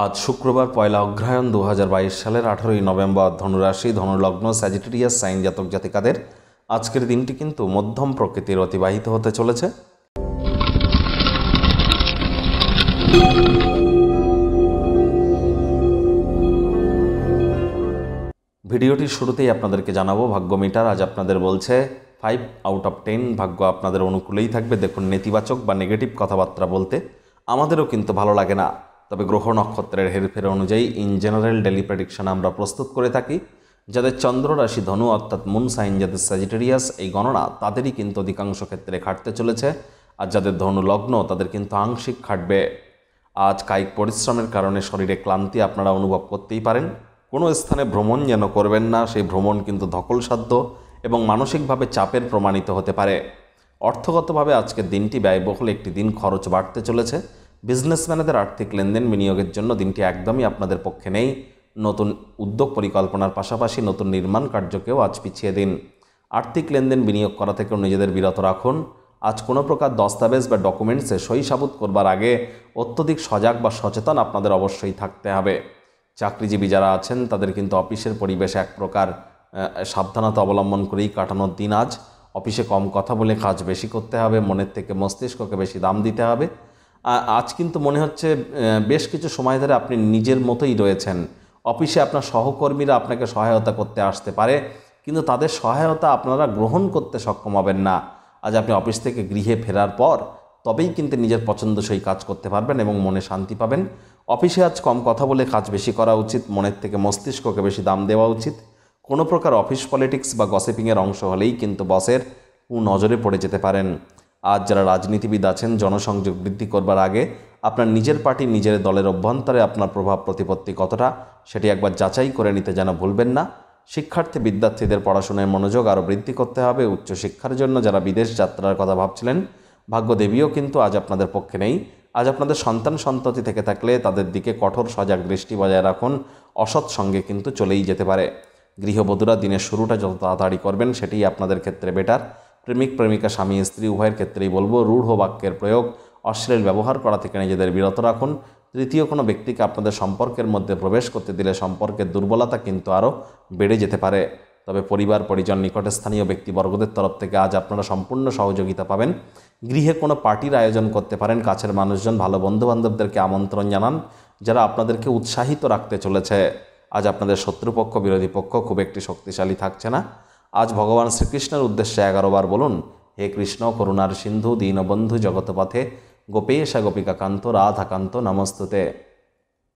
আজ শুক্রবার পয়লা অগ্রহায়ণ দু সালের আঠেরোই নভেম্বর ধনুরাশি ধনুলগ্ন স্যাজিটেরিয়াস সাইন জাতক জাতিকাদের আজকের দিনটি কিন্তু মধ্যম প্রকৃতির অতিবাহিত হতে চলেছে ভিডিওটির শুরুতেই আপনাদেরকে জানাবো ভাগ্য মিটার আজ আপনাদের বলছে ফাইভ আউট অফ টেন ভাগ্য আপনাদের অনুকূলেই থাকবে দেখুন নেতিবাচক বা নেগেটিভ কথাবার্তা বলতে আমাদেরও কিন্তু ভালো লাগে না তবে গ্রহ নক্ষত্রের হেরফের অনুযায়ী ইন জেনারেল ডেলি প্রেডিকশন আমরা প্রস্তুত করে থাকি যাদের চন্দ্র রাশি ধনু অর্থাৎ মুন সাইন যাদের স্যাজিটেরিয়াস এই গণনা তাদেরই কিন্তু অধিকাংশ ক্ষেত্রে খাটতে চলেছে আর যাদের ধনু লগ্ন তাদের কিন্তু আংশিক খাটবে আজ কায়িক পরিশ্রমের কারণে শরীরে ক্লান্তি আপনারা অনুভব করতেই পারেন কোনো স্থানে ভ্রমণ যেন করবেন না সেই ভ্রমণ কিন্তু ধকলসাধ্য এবং মানসিকভাবে চাপের প্রমাণিত হতে পারে অর্থগতভাবে আজকের দিনটি ব্যয়বহুল একটি দিন খরচ বাড়তে চলেছে বিজনেসম্যানদের আর্থিক লেনদেন বিনিয়োগের জন্য দিনটি একদমই আপনাদের পক্ষে নেই নতুন উদ্যোগ পরিকল্পনার পাশাপাশি নতুন নির্মাণ কার্যকেও আজ পিছিয়ে দিন আর্থিক লেনদেন বিনিয়োগ করা থেকেও নিজেদের বিরত রাখুন আজ কোনো প্রকার দস্তাবেজ বা ডকুমেন্টসে সই সাবুত করবার আগে অত্যধিক সজাগ বা সচেতন আপনাদের অবশ্যই থাকতে হবে চাকরিজীবী যারা আছেন তাদের কিন্তু অফিসের পরিবেশ এক প্রকার সাবধানতা অবলম্বন করেই কাটানোর দিন আজ অফিসে কম কথা বলে কাজ বেশি করতে হবে মনের থেকে মস্তিষ্ককে বেশি দাম দিতে হবে আজ কিন্তু মনে হচ্ছে বেশ কিছু সময় ধরে আপনি নিজের মতোই রয়েছেন অফিসে আপনার সহকর্মীরা আপনাকে সহায়তা করতে আসতে পারে কিন্তু তাদের সহায়তা আপনারা গ্রহণ করতে সক্ষম হবেন না আজ আপনি অফিস থেকে গৃহে ফেরার পর তবেই কিন্তু নিজের পছন্দসই কাজ করতে পারবেন এবং মনে শান্তি পাবেন অফিসে আজ কম কথা বলে কাজ বেশি করা উচিত মনের থেকে মস্তিষ্ককে বেশি দাম দেওয়া উচিত কোনো প্রকার অফিস পলিটিক্স বা গসিপিংয়ের অংশ হলেই কিন্তু বসের নজরে পড়ে যেতে পারেন আজ যারা রাজনীতিবিদ আছেন জনসংযোগ বৃদ্ধি করবার আগে আপনার নিজের পার্টি নিজের দলের অভ্যন্তরে আপনার প্রভাব প্রতিপত্তি কতটা সেটি একবার যাচাই করে নিতে যেন ভুলবেন না শিক্ষার্থী বিদ্যার্থীদের পড়াশোনায় মনোযোগ আরও বৃদ্ধি করতে হবে উচ্চশিক্ষার জন্য যারা বিদেশ যাত্রার কথা ভাবছিলেন ভাগ্যদেবীও কিন্তু আজ আপনাদের পক্ষে নেই আজ আপনাদের সন্তান সন্ততি থেকে থাকলে তাদের দিকে কঠোর সজাগ দৃষ্টি বজায় রাখুন অসৎ সঙ্গে কিন্তু চলেই যেতে পারে গৃহবধূরা দিনের শুরুটা যত তাড়াতাড়ি করবেন সেটি আপনাদের ক্ষেত্রে বেটার প্রেমিক প্রেমিকা স্বামী স্ত্রী উভয়ের ক্ষেত্রেই বলবো রূঢ় বাক্যের প্রয়োগ অশ্লীল ব্যবহার করা থেকে নিজেদের বিরত রাখুন তৃতীয় কোনো ব্যক্তিকে আপনাদের সম্পর্কের মধ্যে প্রবেশ করতে দিলে সম্পর্কের দুর্বলতা কিন্তু আরও বেড়ে যেতে পারে তবে পরিবার পরিজন নিকটে স্থানীয় ব্যক্তিবর্গদের তরফ থেকে আজ আপনারা সম্পূর্ণ সহযোগিতা পাবেন গৃহে কোনো পার্টির আয়োজন করতে পারেন কাছের মানুষজন ভালো বন্ধুবান্ধবদেরকে আমন্ত্রণ জানান যারা আপনাদেরকে উৎসাহিত রাখতে চলেছে আজ আপনাদের শত্রুপক্ষ বিরোধী পক্ষ খুব একটি শক্তিশালী থাকছে না আজ ভগবান শ্রীকৃষ্ণের উদ্দেশ্যে এগারোবার বলুন হে কৃষ্ণ করুণার সিন্ধু দীনবন্ধু জগৎপথে গোপেশা গোপিকাকান্ত রাধাকান্ত নমস্তুতে